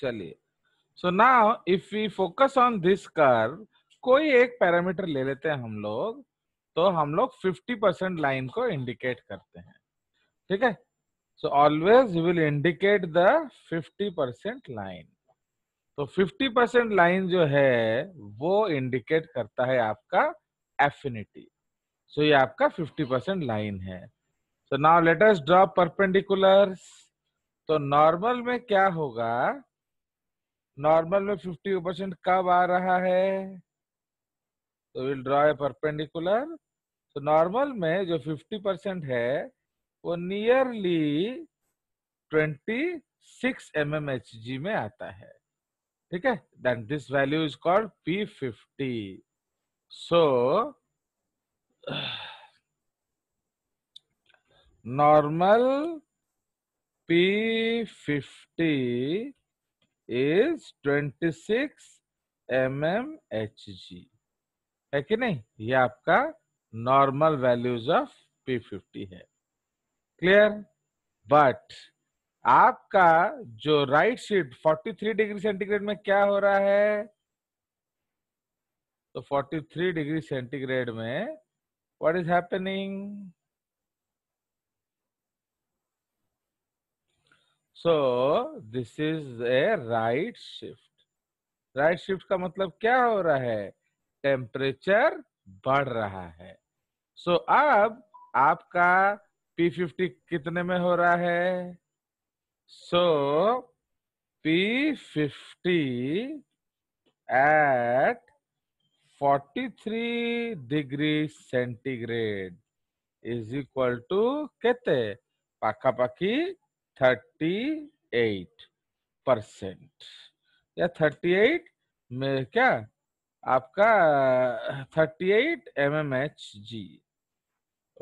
चलिए so now if we focus on this कर कोई एक पैरामीटर ले लेते हैं हम लोग तो हम लोग 50 परसेंट लाइन को इंडिकेट करते हैं ठीक है so always will indicate the 50 percent line तो 50 परसेंट लाइन जो है वो इंडिकेट करता है आपका एफिनिटी सो so, ये आपका 50 परसेंट लाइन है so now latest drop perpendicular तो नॉर्मल में क्या होगा नॉर्मल में 50 परसेंट कब आ रहा है तो विल ड्रॉ ए परपेंडिकुलर तो नॉर्मल में जो 50 परसेंट है वो नियरली 26 सिक्स एम में आता है ठीक है then this value is called P fifty so normal P fifty is 26 mm है कि नहीं ये आपका नॉर्मल वैल्यूज ऑफ P50 है क्लियर बट आपका जो राइट शीट 43 डिग्री सेंटीग्रेड में क्या हो रहा है तो 43 डिग्री सेंटीग्रेड में what is happening so this is a right shift right shift का मतलब क्या हो रहा है टेम्परेचर बढ़ रहा है सो so, अब आपका पी फिफ्टी कितने में हो रहा है so P fifty at 43 degree centigrade is equal to कहते केते पाखापाखी थर्टी एट परसेंट या थर्टी में क्या आपका thirty eight m m H g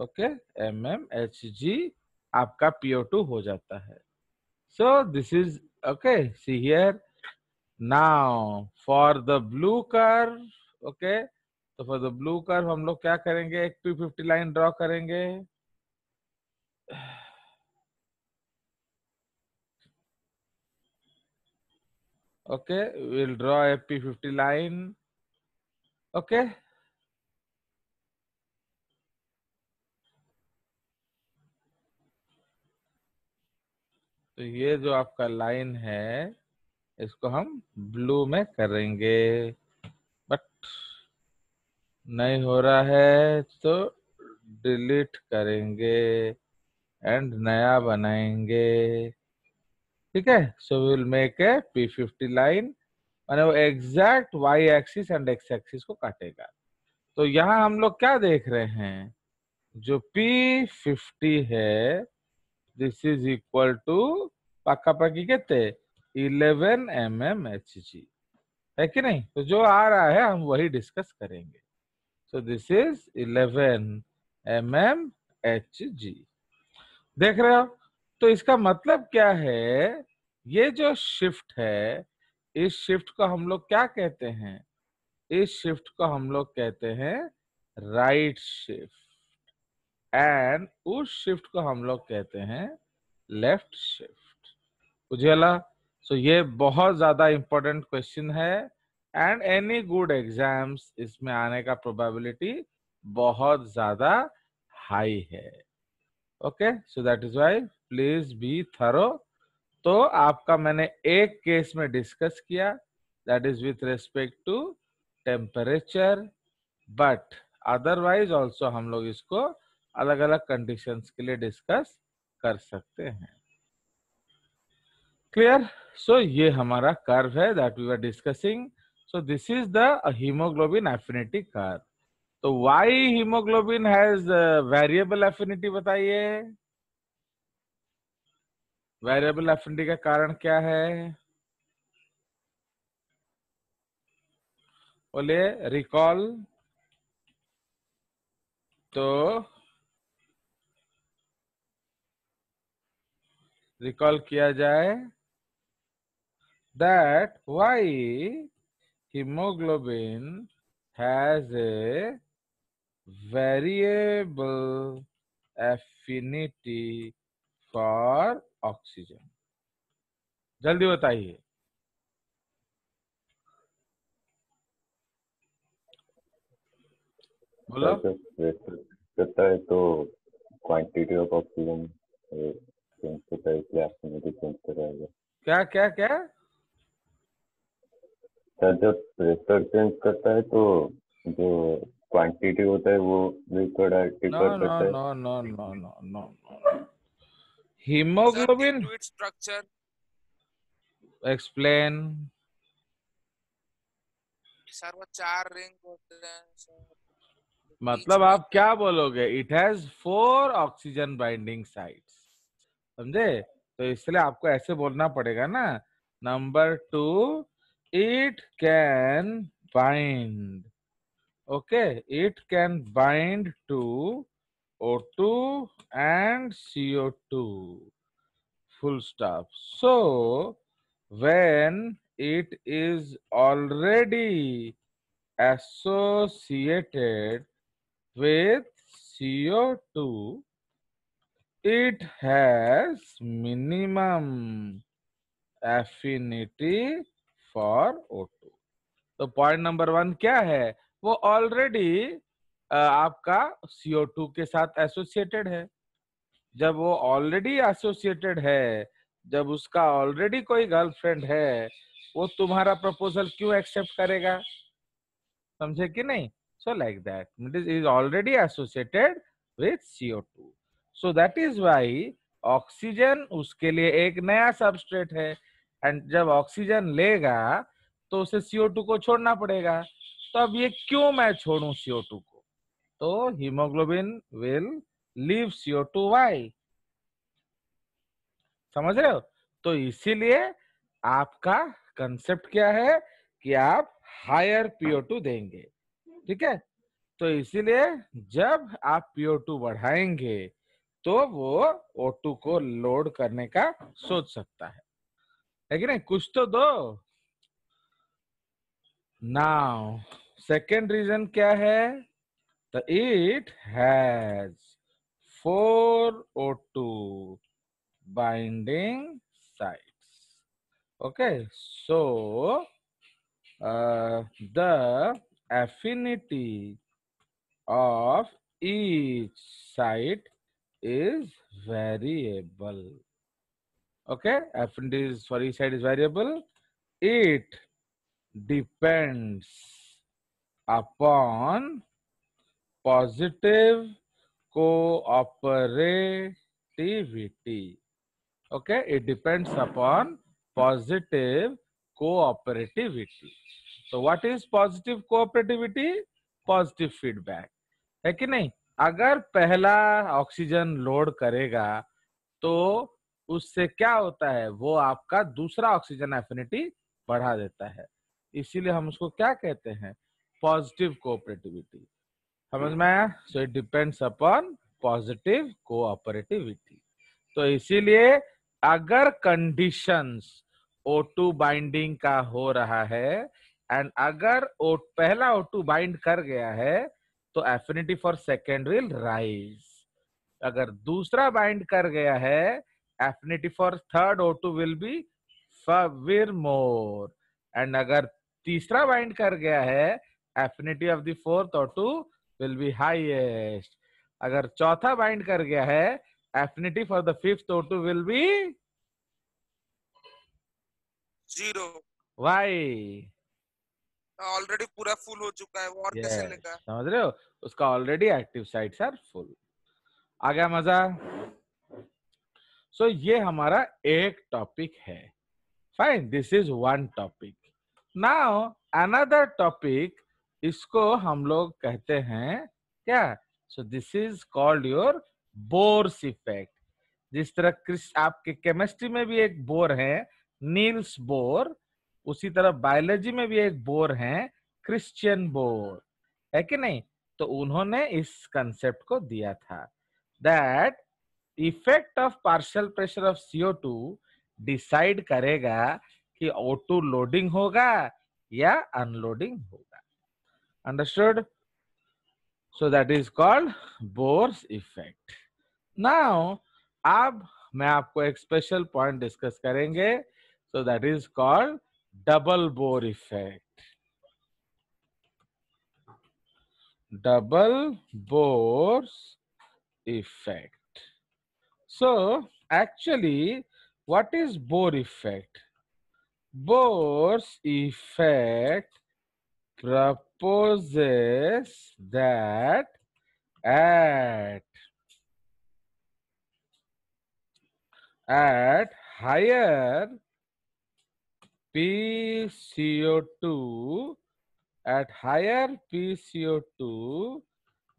okay m m H g आपका पीओ टू हो जाता है so this is okay see here now for the blue curve okay तो फॉर द ब्लू कर हम लोग क्या करेंगे एक टू फिफ्टी लाइन ड्रॉ करेंगे Okay, we'll draw a P50 line. Okay. तो ये जो आपका लाइन है इसको हम ब्लू में करेंगे बट नहीं हो रहा है तो डिलीट करेंगे एंड नया बनाएंगे ठीक है so we will make a P fifty line मैंने वो exact Y axis and X axis को काटेगा तो यहाँ हम लोग क्या देख रहे हैं जो पी फिफ्टी है दिस इज इक्वल टू पक्की कहते eleven m m H g है कि नहीं तो जो आ रहा है हम वही डिस्कस करेंगे so this is eleven m m H g देख रहे हो तो इसका मतलब क्या है ये जो शिफ्ट है इस शिफ्ट को हम लोग क्या कहते हैं इस शिफ्ट को हम लोग कहते हैं राइट शिफ्ट एंड उस शिफ्ट को हम लोग कहते हैं लेफ्ट शिफ्ट उजेला सो ये बहुत ज्यादा इंपॉर्टेंट क्वेश्चन है एंड एनी गुड एग्जाम्स इसमें आने का प्रोबेबिलिटी बहुत ज्यादा हाई है okay so that is why please be thorough तो आपका मैंने एक केस में डिस्कस किया that is with respect to temperature but otherwise also हम लोग इसको अलग अलग कंडीशन के लिए डिस्कस कर सकते हैं क्लियर सो so, ये हमारा कर्व है that we are discussing so this is the hemoglobin affinity curve तो why hemoglobin has variable affinity बताइए वेरिएबल एफ एंड डी का कारण क्या है बोले रिकॉल तो रिकॉल किया जाए that why hemoglobin has a variable affinity for oxygen जल्दी बताइए बोलो करता है तो क्वांटिटी ऑफ ऑक्सीजन चेंज करता है इसलिए ऑक्सीजन चेंज कराएगा क्या क्या क्या सर जब प्रेशर चेंज करता है तो जो क्वांटिटी होता है वो भी थोड़ा डिफर करता है no no no no no no hemoglobin structure explain structure explain sir वो चार रिंग होते हैं मतलब आप क्या बोलोगे it has four oxygen binding sites समझे तो इसलिए आपको ऐसे बोलना पड़ेगा ना number two it can bind okay it can bind to O2 and CO2 full stop so when it is already associated with CO2 it has minimum affinity for O2 तो point number one क्या है वो already आपका CO2 के साथ associated है जब वो ऑलरेडी एसोसिएटेड है जब उसका ऑलरेडी कोई गर्लफ्रेंड है वो तुम्हारा प्रपोजल क्यों एक्सेप्ट करेगा समझे कि नहीं so like is is is already associated with co2 so that is why oxygen उसके लिए एक नया सबस्ट्रेट है एंड जब ऑक्सीजन लेगा तो उसे CO2 को छोड़ना पड़ेगा तो अब ये क्यों मैं छोड़ू CO2 को तो hemoglobin will leave CO two why समझ रहे हो तो इसीलिए आपका कंसेप्ट क्या है कि आप हायर पीओ टू देंगे ठीक है तो इसीलिए जब आप पीओ टू बढ़ाएंगे तो वो ओ टू को लोड करने का सोच सकता है लेकिन नहीं कुछ तो दो नाउ सेकेंड रीजन क्या है The it has four or two binding sites. Okay, so uh, the affinity of each site is variable. Okay, affinity for each site is variable. It depends upon positive cooperativity okay it depends upon positive cooperativity तो what is positive cooperativity positive feedback है कि नहीं अगर पहला oxygen load करेगा तो उससे क्या होता है वो आपका दूसरा ऑक्सीजन एफिनिटी बढ़ा देता है इसीलिए हम उसको क्या कहते हैं पॉजिटिव कोऑपरेटिविटी समझ में आया so it depends upon positive cooperativity तो इसीलिए अगर कंडीशंस O2 बाइंडिंग का हो रहा है एंड अगर ओ, पहला O2 बाइंड कर गया है तो affinity for second will rise अगर दूसरा बाइंड कर गया है affinity for third O2 will be फिर मोर एंड अगर तीसरा बाइंड कर गया है affinity of the fourth O2 will be highest अगर चौथा बाइंड कर गया है affinity for the fifth O two will be zero why already पूरा फुल हो चुका है और yes. कैसे लेगा समझ रहे हो उसका already active side are full आ गया मजा सो so, ये हमारा एक टॉपिक है fine this is one topic now another topic इसको हम लोग कहते हैं क्या so this is called your Bohr's effect जिस तरह क्रिस आपके केमिस्ट्री में भी एक बोर है नील्स बोर उसी तरह बायोलॉजी में भी एक बोर है क्रिश्चियन बोर है कि नहीं तो उन्होंने इस कंसेप्ट को दिया था that effect of partial pressure of CO two decide करेगा कि ओ टू लोडिंग होगा या अनलोडिंग होगा Understood? So that is called Bohr's effect. Now, ab, मैं आपको एक स्पेशल पॉइंट डिस्कस करेंगे so that is called double Bohr effect double Bohr's effect so actually what is bore effect? Bohr's effect proposes that at at higher PCO2 at higher PCO2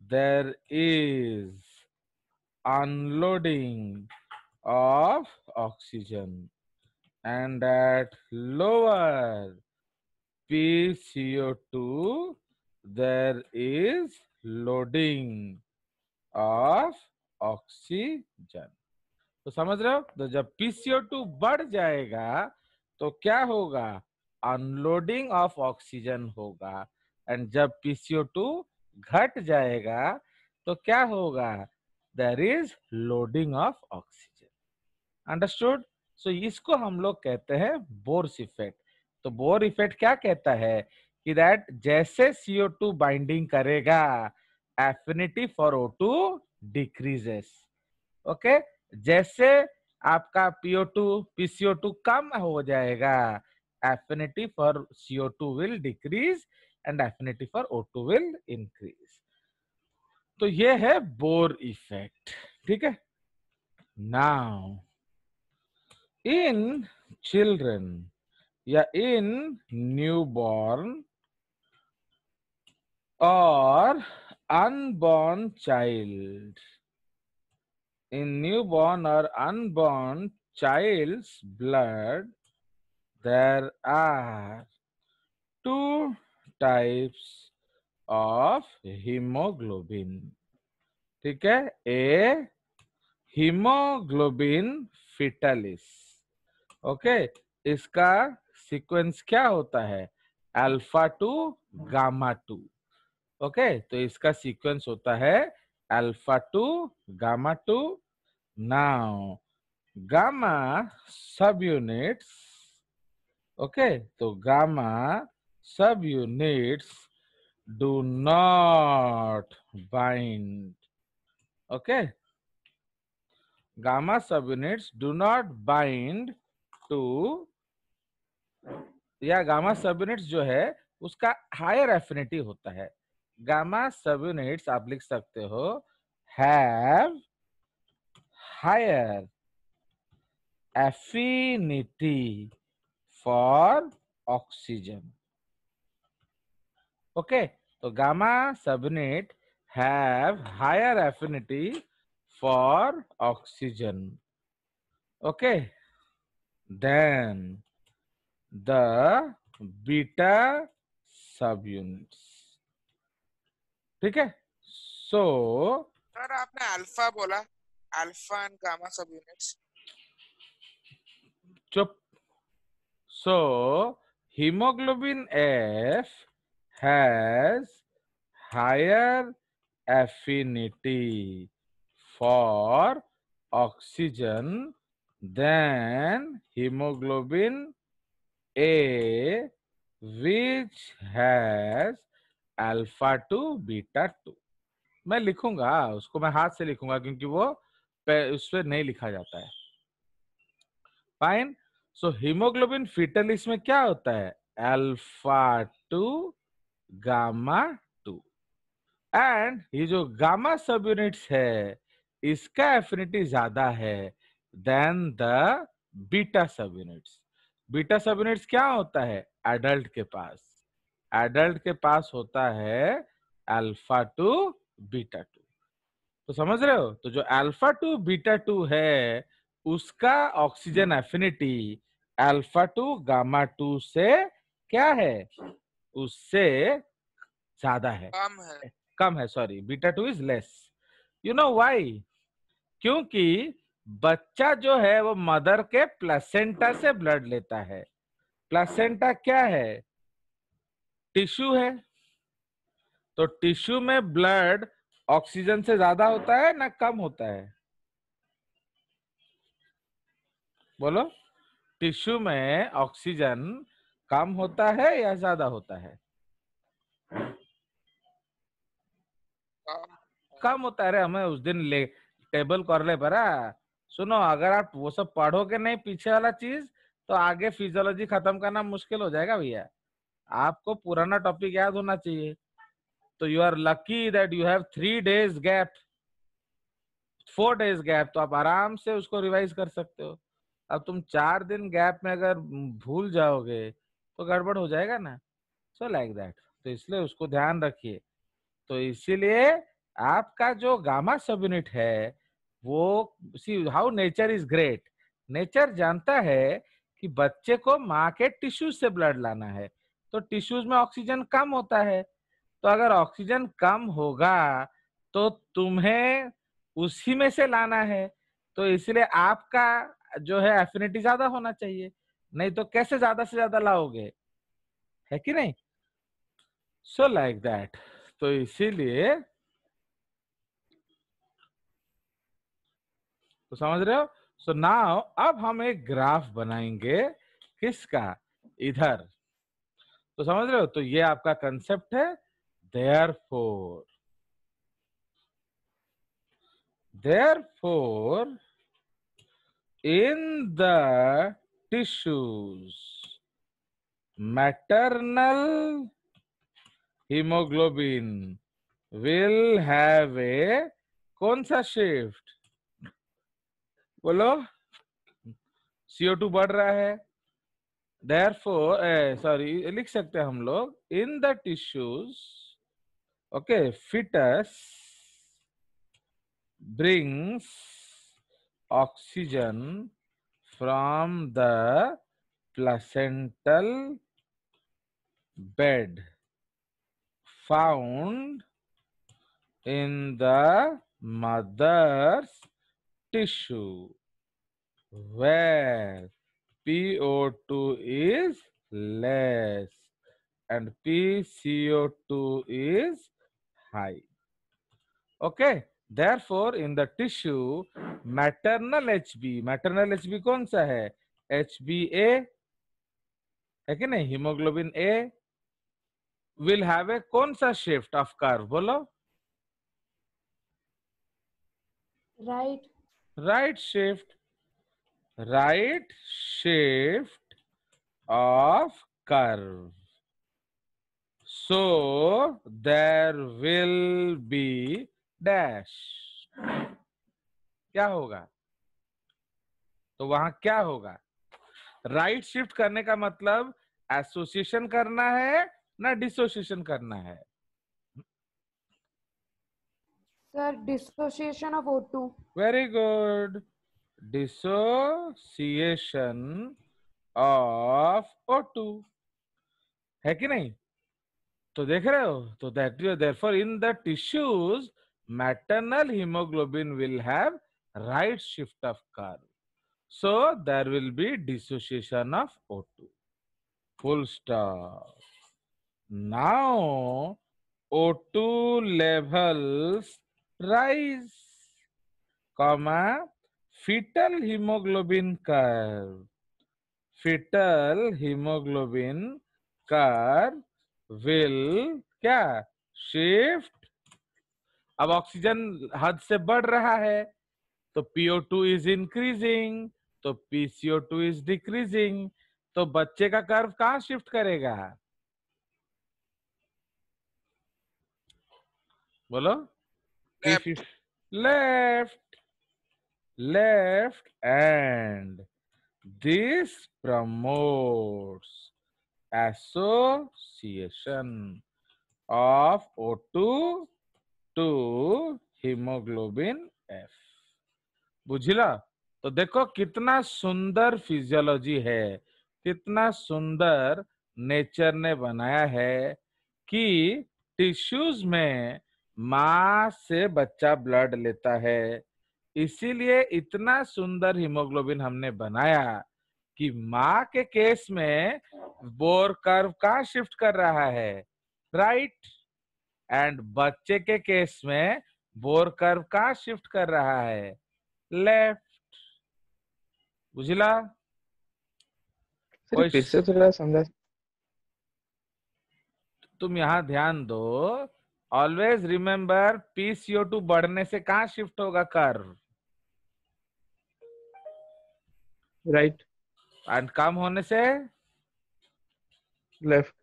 there is unloading of oxygen and at lower PCO2, there is loading of oxygen. तो समझ रहे हो तो जब PCO2 बढ़ जाएगा तो क्या होगा अनलोडिंग ऑफ ऑक्सीजन होगा एंड जब PCO2 घट जाएगा तो क्या होगा there is loading of oxygen understood so इसको हम लोग कहते हैं बोर्स इफेक्ट तो बोर इफेक्ट क्या कहता है कि दैट जैसे सीओ टू बाइंडिंग करेगा affinity for O two decreases okay जैसे आपका पीओ टू पीसीओ टू कम हो जाएगा affinity for CO two will decrease and affinity for O two will increase तो ये है बोर इफेक्ट ठीक है नाउ इन चिल्ड्रन या इन न्यू बॉर्न और unborn child in newborn और unborn child blood there are two types of hemoglobin ठीक है ए हीमोग्लोबिन फिटलिस ओके इसका सीक्वेंस क्या होता है alpha two gamma two okay तो इसका सीक्वेंस होता है alpha two gamma two now gamma subunits okay तो gamma subunits do not bind okay gamma subunits do not bind to या गामा सब यूनिट्स जो है उसका higher affinity होता है गामा सब यूनिट्स आप लिख सकते हो have higher affinity for oxygen okay तो gamma subunit have higher affinity for oxygen okay then the beta subunits. ठीक है so सर आपने अल्फा बोला alpha and gamma subunits चुप so hemoglobin F has higher affinity for oxygen than hemoglobin A which has alpha 2 beta two मैं लिखूंगा उसको मैं हाथ से लिखूंगा क्योंकि वो उस पर नहीं लिखा जाता है फाइन सो हीमोग्लोबिन फिटल इसमें क्या होता है alpha two gamma two and ये जो गामा सब यूनिट्स है इसका एफिनिटी ज्यादा है than the beta subunits beta subunits क्या होता है एडल्ट के पास एडल्ट के पास होता है अल्फा टू बीटा टू तो समझ रहे हो तो जो अल्फा टू बीटा टू है उसका oxygen hmm. Affinity alpha two gamma two से क्या है उससे ज्यादा है कम है कम है sorry beta two is less you know why क्योंकि बच्चा जो है वो मदर के प्लेसेंटा से ब्लड लेता है प्लेसेंटा क्या है टिश्यू है तो टिश्यू में ब्लड ऑक्सीजन से ज्यादा होता है ना कम होता है बोलो टिश्यू में ऑक्सीजन कम होता है या ज्यादा होता है कम होता है हमें उस दिन ले टेबल कर ले परा सुनो अगर आप वो सब पढ़ोगे नहीं पीछे वाला चीज तो आगे फिजियोलॉजी खत्म करना मुश्किल हो जाएगा भैया आपको पुराना टॉपिक याद होना चाहिए तो you are lucky that you have three days gap four days gap तो आप आराम से उसको रिवाइज कर सकते हो अब तुम चार दिन गैप में अगर भूल जाओगे तो गड़बड़ हो जाएगा ना सो लाइक दैट तो इसलिए उसको ध्यान रखिए तो इसीलिए आपका जो गामा सब यूनिट है वो see how nature is great nature जानता है कि बच्चे को माँ के टिश्यूज से ब्लड लाना है तो टिश्यूज में ऑक्सीजन कम होता है तो अगर ऑक्सीजन कम होगा तो तुम्हें उसी में से लाना है तो इसलिए आपका जो है एफिनिटी ज्यादा होना चाहिए नहीं तो कैसे ज्यादा से ज्यादा लाओगे है कि नहीं सो लाइक दैट तो इसीलिए तो समझ रहे हो सो नाउ अब हम एक ग्राफ बनाएंगे किसका इधर तो समझ रहे हो तो ये आपका कंसेप्ट है therefore therefore in the tissues maternal haemoglobin will have a कौन सा शिफ्ट बोलो सीओ टू बढ़ रहा है therefore सॉरी लिख सकते हैं हम लोग in the tissues okay foetus brings oxygen from the placental bed found in the mother's tissue where PO2 is less and PCO2 is high. Okay. Therefore, in the tissue, maternal HB, maternal HB कौन सा है HbA है कि नहीं hemoglobin A will have a कौन सा shift of curve बोलो right right shift right shift of curve so there will be dash क्या होगा तो वहां क्या होगा राइट right शिफ्ट करने का मतलब एसोसिएशन करना है ना डिसोसिएशन करना है sir dissociation of two very good dissociation of O two है कि नहीं तो देख रहे हो तो that is therefore in the tissues maternal haemoglobin will have right shift of curve so there will be dissociation of O two full stop now O two levels rise comma foetal haemoglobin curve foetal haemoglobin curve will क्या shift अब oxygen हद से बढ़ रहा है तो PO two is increasing तो two is decreasing तो बच्चे का कर्व कहां शिफ्ट करेगा बोलो left left and this promotes association of O2 to hemoglobin F. बुझला तो देखो कितना सुंदर फिजियोलॉजी है कितना सुंदर नेचर ने बनाया है कि टिश्यूज में माँ से बच्चा ब्लड लेता है इसीलिए इतना सुंदर हीमोग्लोबिन हमने बनाया कि माँ के केस में बोर कर्व का शिफ्ट कर रहा है राइट एंड बच्चे के केस में बोर कर्व का शिफ्ट कर रहा है लेफ्ट बुझला समझा तुम यहां ध्यान दो ऑलवेज रिमेम्बर पीसीओ टू बढ़ने से कहा शिफ्ट होगा कर्व राइट एंड कम होने से लेफ्ट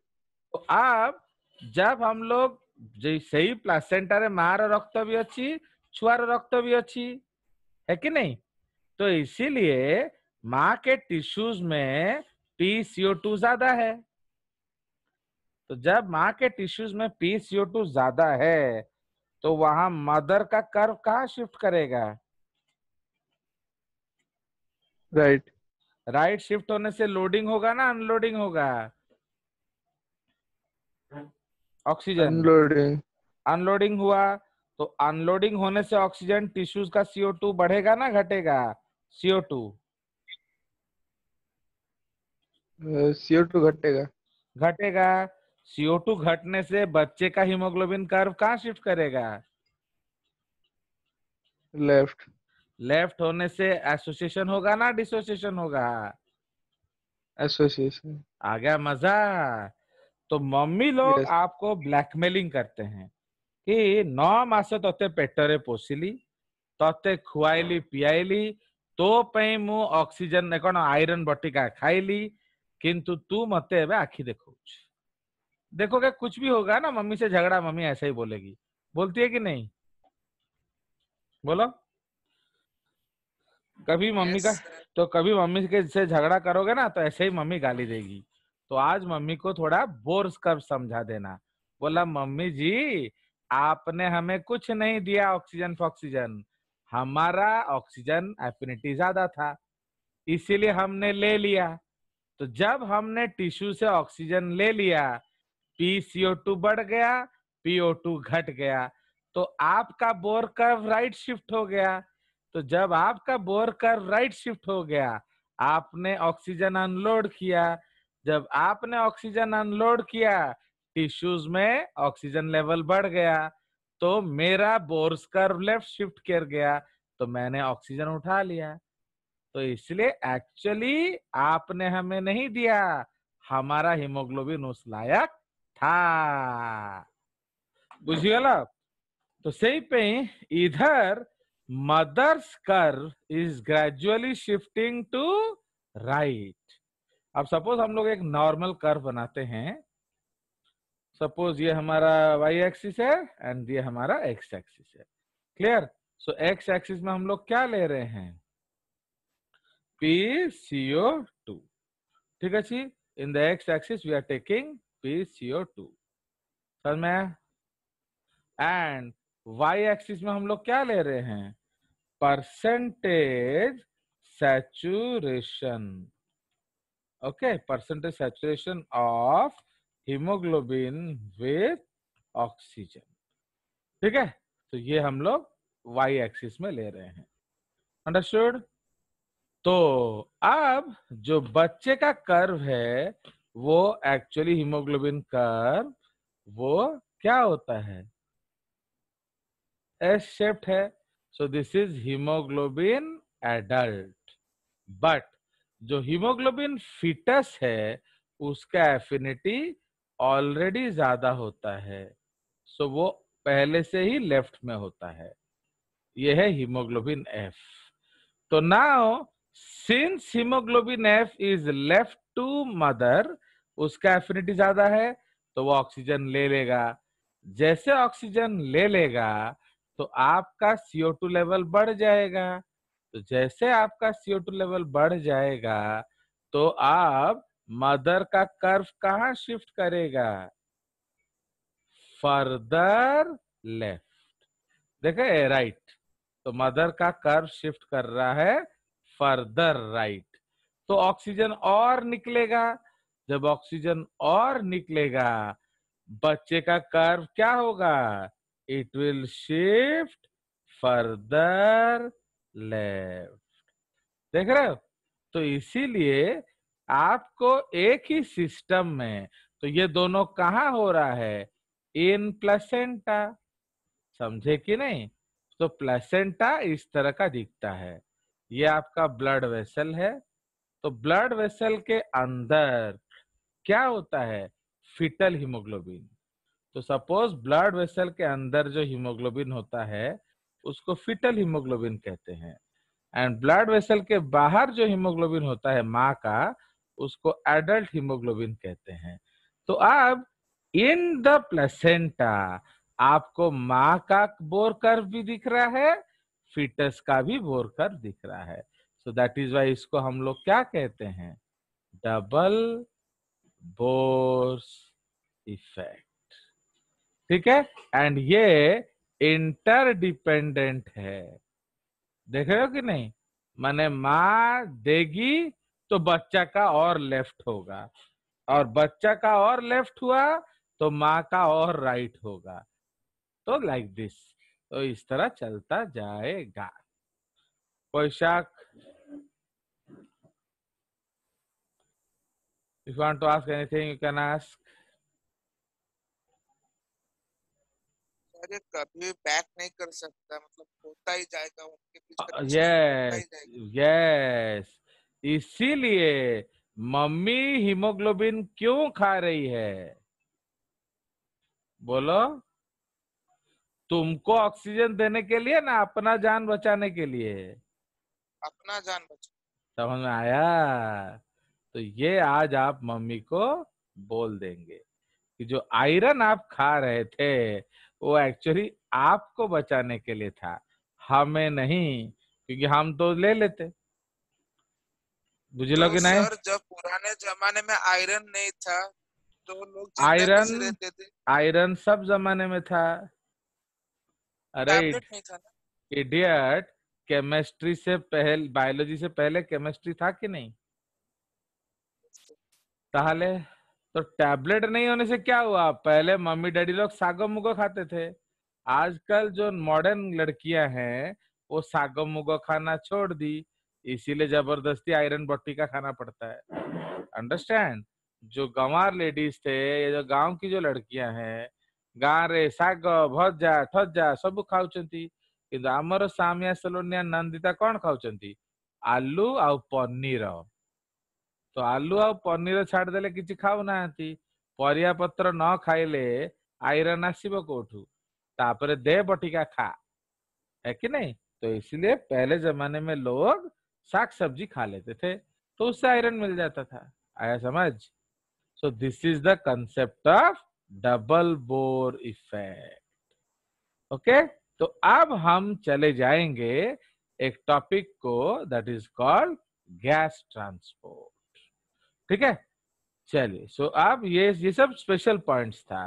तो आप जब हम लोग सही प्लासेंटा रे मार रक्त भी अच्छी छुआर रक्त भी अच्छी है कि नहीं तो इसीलिए माँ के टिश्यूज में पी सीओ टू ज्यादा है तो जब माँ के टिश्यूज में पी सीओ टू ज्यादा है तो वहां मदर का कर्व कहाँ शिफ्ट करेगा राइट राइट शिफ्ट होने से लोडिंग होगा ना अनलोडिंग होगा ऑक्सीजन अनलोडिंग अनलोडिंग हुआ तो अनलोडिंग होने से ऑक्सीजन टिश्यूज का सीओ टू बढ़ेगा ना घटेगा सीओ टू सीओ टू घटेगा घटेगा सीओ टू घटने से बच्चे का हीमोग्लोबिन कर्व कहाँ शिफ्ट करेगा लेफ्ट लेफ्ट होने से एसोसिएशन होगा ना डिसोसिएशन होगा एसोसिएशन आ गया मजा तो मम्मी लोग yes. आपको ब्लैकमेलिंग करते हैं कि नौ मास तोते पेटरे पोषिली तोते खुआइली पियाइली तो पई मु ऑक्सीजन कौन आयरन बटिका खाइली किंतु तू मते एबे आखी देखौछ देखोगे कुछ भी होगा ना मम्मी से झगड़ा मम्मी ऐसा ही बोलेगी बोलती है कि नहीं बोलो कभी मम्मी का तो कभी मम्मी के से झगड़ा करोगे ना तो ऐसे ही मम्मी गाली देगी तो आज मम्मी को थोड़ा बोर्स कर समझा देना बोला मम्मी जी आपने हमें कुछ नहीं दिया ऑक्सीजन फॉक्सीजन हमारा ऑक्सीजन एफिनिटी ज्यादा था इसीलिए हमने ले लिया तो जब हमने टिश्यू से ऑक्सीजन ले लिया पीसीओ बढ़ गया पीओ टू घट गया तो आपका बोर कर्व राइट शिफ्ट हो गया तो जब आपका बोर कर राइट शिफ्ट हो गया आपने ऑक्सीजन अनलोड किया जब आपने ऑक्सीजन अनलोड किया टिश्यूज में ऑक्सीजन लेवल बढ़ गया तो मेरा बोर्स कर लेफ्ट शिफ्ट कर गया तो मैंने ऑक्सीजन उठा लिया तो इसलिए एक्चुअली आपने हमें नहीं दिया हमारा हीमोग्लोबिन उस लायक था बुझिए तो सही पे इधर mother's curve is gradually shifting to right अब सपोज हम लोग एक नॉर्मल कर्व बनाते हैं सपोज ये हमारा वाई एक्सिस है एंड ये हमारा एक्स एक्सिस है क्लियर सो एक्स एक्सिस में हम लोग क्या ले रहे हैं पी सीओ टू ठीक है जी in the X axis we are taking P two समझ में एंड वाई एक्सिस में हम लोग क्या ले रहे हैं percentage saturation okay percentage saturation of haemoglobin with oxygen ठीक है तो ये हम लोग वाई एक्सिस में ले रहे हैं अंडरस्टूड तो अब जो बच्चे का कर्व है वो एक्चुअली हीमोग्लोबिन कर्व वो क्या होता है एस शेप्ड है so this is hemoglobin adult but जो हीमोग्लोबिन फिटस है उसका एफिनिटी ऑलरेडी ज्यादा होता है सो so, वो पहले से ही लेफ्ट में होता है यह है हीमोग्लोबिन एफ तो now since haemoglobin F is left to mother उसका एफिनिटी ज्यादा है तो वो ऑक्सीजन ले लेगा जैसे ऑक्सीजन ले लेगा तो आपका सीओ टू लेवल बढ़ जाएगा तो जैसे आपका सीओ टू लेवल बढ़ जाएगा तो आप मदर का कर्व कहा शिफ्ट करेगा फर्दर लेफ्ट देखे राइट तो मदर का कर्व शिफ्ट कर रहा है फर्दर राइट तो ऑक्सीजन और निकलेगा जब ऑक्सीजन और निकलेगा बच्चे का कर्व क्या होगा it will shift further left देख रहे हो तो इसीलिए आपको एक ही सिस्टम में तो ये दोनों कहा हो रहा है इन प्लेसेंटा समझे कि नहीं तो प्लेसेंटा इस तरह का दिखता है ये आपका ब्लड वेसल है तो ब्लड वेसल के अंदर क्या होता है फिटल हीमोग्लोबिन तो सपोज ब्लड वेसल के अंदर जो हीमोग्लोबिन होता है उसको फिटल हीमोग्लोबिन कहते हैं एंड ब्लड वेसल के बाहर जो हीमोग्लोबिन होता है माँ का उसको एडल्ट हीमोग्लोबिन कहते हैं तो अब इन द प्लेसेंटा आपको माँ का बोर कर भी दिख रहा है फिटस का भी बोर कर दिख रहा है सो दैट इज वाई इसको हम लोग क्या कहते हैं डबल बोर्स इफेक्ट ठीक है एंड ये इंटरडिपेंडेंट है देख रहे हो कि नहीं माने माँ देगी तो बच्चा का और लेफ्ट होगा और बच्चा का और लेफ्ट हुआ तो माँ का और राइट होगा तो लाइक दिस तो इस तरह चलता जाएगा पोशाक if want to ask anything you can ask अरे कभी बैक नहीं कर सकता मतलब होता ही जाएगा उनके पीछे यस यस इसीलिए मम्मी हीमोग्लोबिन क्यों खा रही है बोलो तुमको ऑक्सीजन देने के लिए ना अपना जान बचाने के लिए अपना जान बचा समझ में आया तो ये आज आप मम्मी को बोल देंगे कि जो आयरन आप खा रहे थे वो एक्चुअली आपको बचाने के लिए था हमें नहीं क्योंकि हम तो ले लेते बुझे तो नहीं सर जब पुराने जमाने में आयरन नहीं था तो लोग आयरन आयरन सब जमाने में था अरे इडियट केमिस्ट्री से पहले बायोलॉजी से पहले केमिस्ट्री था कि नहीं अच्छा। ताहले तो टैबलेट नहीं होने से क्या हुआ पहले मम्मी डैडी लोग सागो मुगो खाते थे आजकल जो मॉडर्न लड़कियां हैं वो सागो मुगो खाना छोड़ दी इसीलिए जबरदस्ती आयरन बट्टी का खाना पड़ता है अंडरस्टैंड जो गंवार लेडीज थे ये जो गांव की जो लड़कियां हैं गाँव रे साग भजा ସବୁ सब କିନ୍ତୁ ଆମର ସାମିଆ ସଲୋନିଆ ନନ୍ଦିତା କ'ଣ ଖାଉଛନ୍ତି ଆଲୁ ଆଉ ପନିର आ पनीर छाड़ ପନିର ଛାଡ଼ିଦେଲେ खाऊ ଖାଉନାହାନ୍ତି ପରିବା पत्र न खाइले ଆଇରନ୍ ଆସିବ କୋଉଠୁ तापर दे बटिका खा है कि नहीं तो इसलिए पहले जमाने में लोग साग सब्जी खा लेते थे तो उससे आयरन मिल जाता था आया समझ so this is the concept of double Bohr effect okay तो अब हम चले जाएंगे एक टॉपिक को that is called gas transport ठीक है चलिए सो आप ये ये सब स्पेशल पॉइंट्स था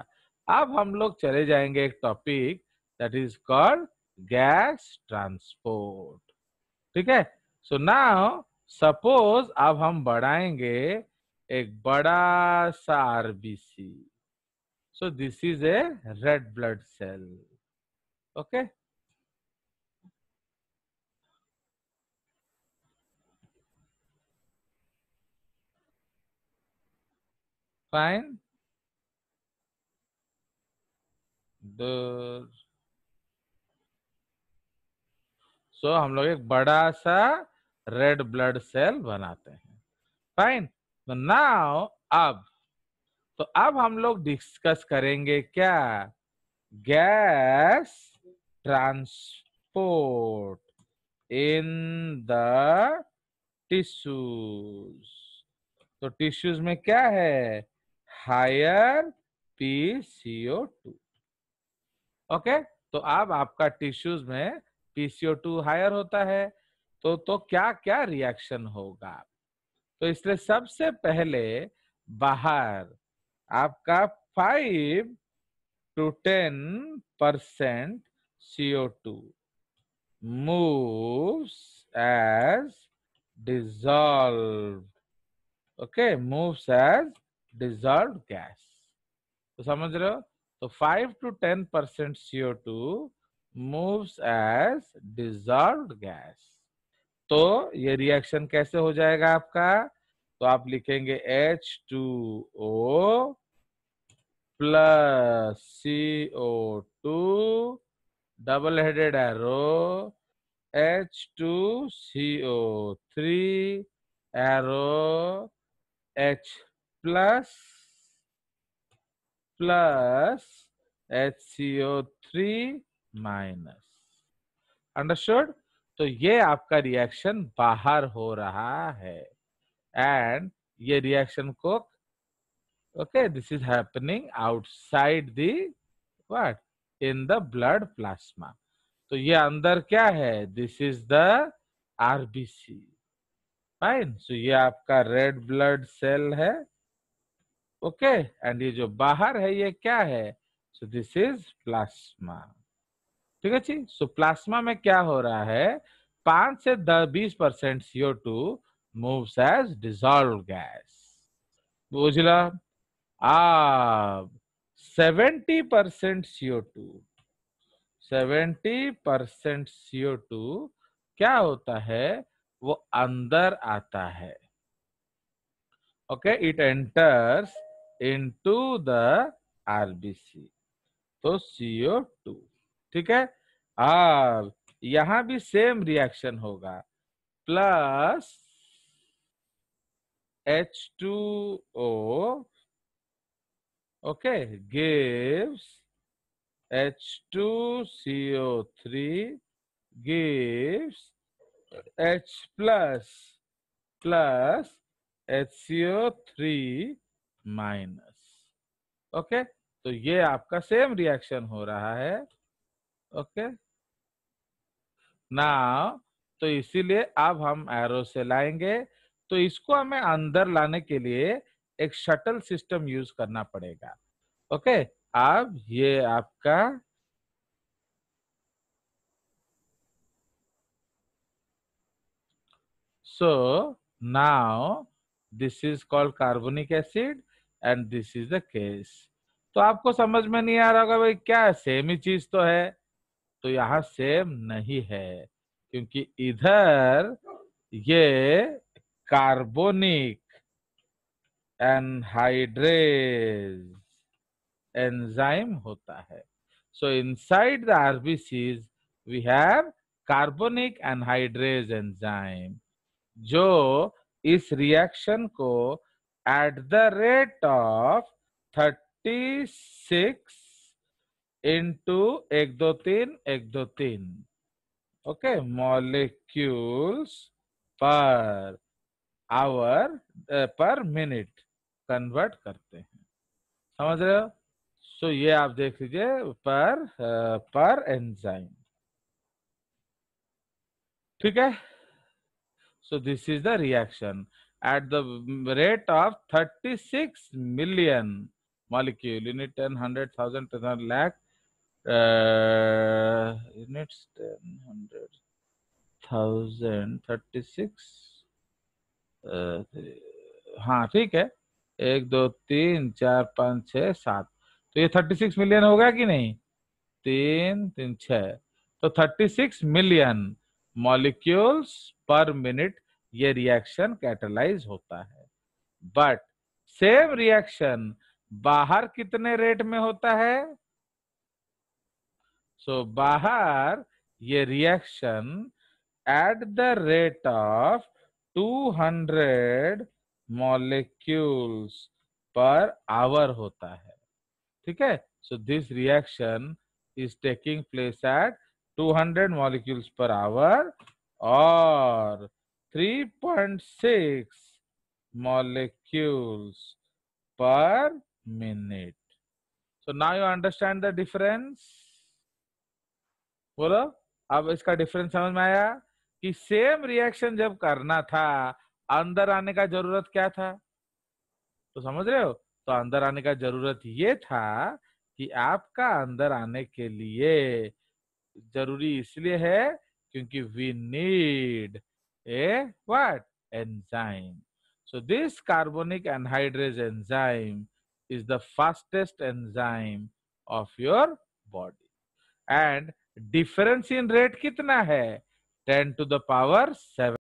अब हम लोग चले जाएंगे एक topic that is called gas transport ठीक है सो नाउ सपोज अब हम बढ़ाएंगे एक बड़ा सा RBC so this is a red blood cell okay fine दूर सो so, हम लोग एक बड़ा सा रेड ब्लड सेल बनाते हैं फाइन तो नाउ अब तो अब हम लोग डिस्कस करेंगे क्या gas transport in the tissues तो टिश्यूज में क्या है higher P CO two okay तो अब आपका टिश्यूज में पीसीओ टू हायर होता है तो तो क्या क्या रिएक्शन होगा तो इसलिए सबसे पहले बाहर आपका five to ten percent CO two move as dissolved okay moves as dissolved gas तो समझ रहे हो तो five to ten percent CO two moves as dissolved gas तो ये रिएक्शन कैसे हो जाएगा आपका तो आप लिखेंगे H two O plus C O two double headed arrow H two C O three arrow H plus plus H C O three minus understood तो ये आपका रिएक्शन बाहर हो रहा है एंड ये रिएक्शन को okay this is happening outside the what in the blood plasma तो ये अंदर क्या है this is the RBC fine so ये आपका रेड ब्लड सेल है ओके एंड ये जो बाहर है ये क्या है सो दिस इज प्लाज्मा ठीक है जी सो प्लाज्मा में क्या हो रहा है पांच से दस बीस percent CO two move as dissolved gas बुझला आप seventy percent CO two seventy percent CO two क्या होता है वो अंदर आता है okay it enters into the RBC तो सीओ टू ठीक है और यहां भी सेम रिएक्शन होगा plus H two O okay gives H two CO three gives H plus plus H CO three minus okay तो ये आपका सेम रिएक्शन हो रहा है ओके ना तो इसीलिए अब हम एरो से लाएंगे तो इसको हमें अंदर लाने के लिए एक शटल सिस्टम यूज करना पड़ेगा ओके अब ये आपका so now this is called carbonic acid and this is the case तो आपको समझ में नहीं आ रहा होगा भाई क्या है सेम ही चीज तो है तो यहां सेम नहीं है क्योंकि इधर ये कार्बोनिक एनहाइड्रेज एंजाइम होता है so inside the RBCs we have carbonic anhydrase enzyme जो इस रिएक्शन को at the rate of thirty six into एक दो तीन एक दो तीन okay molecules per hour per minute convert करते हैं समझ रहे हो सो so, ये आप देख लीजिए पर पर एंजाइम ठीक है so this is the reaction at the rate of 36 million molecule unit 10 100000 1000 lakh uh, units 10 100 thousand 36 six हाँ ठीक है एक दो तीन चार पाँच छ सात तो ये थर्टी सिक्स मिलियन होगा कि नहीं तीन तीन छ तो thirty six million molecules per minute ये रिएक्शन कैटलाइज होता है बट सेम रिएक्शन बाहर कितने रेट में होता है सो so, बाहर ये reaction at the rate of 200 molecules per hour होता है ठीक है so this reaction is taking place at 200 molecules per hour और 3.6 molecules per minute. So now you understand the difference. बोलो अब इसका डिफरेंस समझ में आया कि सेम रिएक्शन जब करना था अंदर आने का जरूरत क्या था तो समझ रहे हो तो अंदर आने का जरूरत ये था कि आपका अंदर आने के लिए जरूरी इसलिए है क्योंकि we need a what? Enzyme. So this carbonic anhydrase enzyme is the fastest enzyme of your body. And difference in rate kitna hai 10 to the power 7.